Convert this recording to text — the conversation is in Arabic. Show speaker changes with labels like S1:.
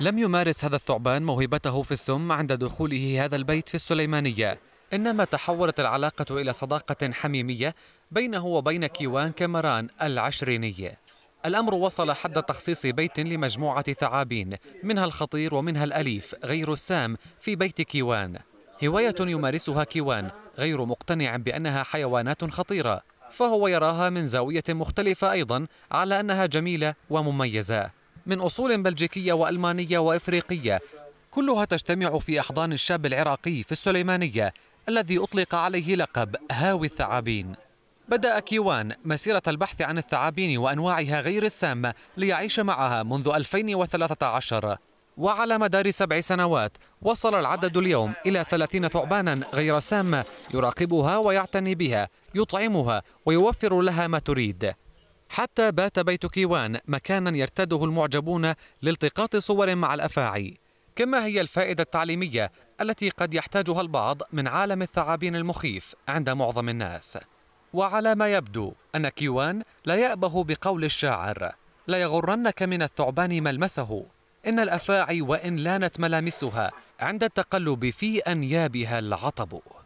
S1: لم يمارس هذا الثعبان موهبته في السم عند دخوله هذا البيت في السليمانية إنما تحولت العلاقة إلى صداقة حميمية بينه وبين كيوان كمران العشرينية الأمر وصل حد تخصيص بيت لمجموعة ثعابين منها الخطير ومنها الأليف غير السام في بيت كيوان هواية يمارسها كيوان غير مقتنع بأنها حيوانات خطيرة فهو يراها من زاوية مختلفة أيضا على أنها جميلة ومميزة من أصول بلجيكية وألمانية وإفريقية كلها تجتمع في أحضان الشاب العراقي في السليمانية الذي أطلق عليه لقب هاوي الثعابين بدأ كيوان مسيرة البحث عن الثعابين وأنواعها غير السامة ليعيش معها منذ 2013 وعلى مدار سبع سنوات وصل العدد اليوم إلى 30 ثعبانا غير سامة يراقبها ويعتني بها يطعمها ويوفر لها ما تريد حتى بات بيت كيوان مكانا يرتده المعجبون لالتقاط صور مع الافاعي كما هي الفائده التعليميه التي قد يحتاجها البعض من عالم الثعابين المخيف عند معظم الناس وعلى ما يبدو ان كيوان لا يابه بقول الشاعر لا يغرنك من الثعبان ملمسه ان الافاعي وان لانت ملامسها عند التقلب في انيابها العطب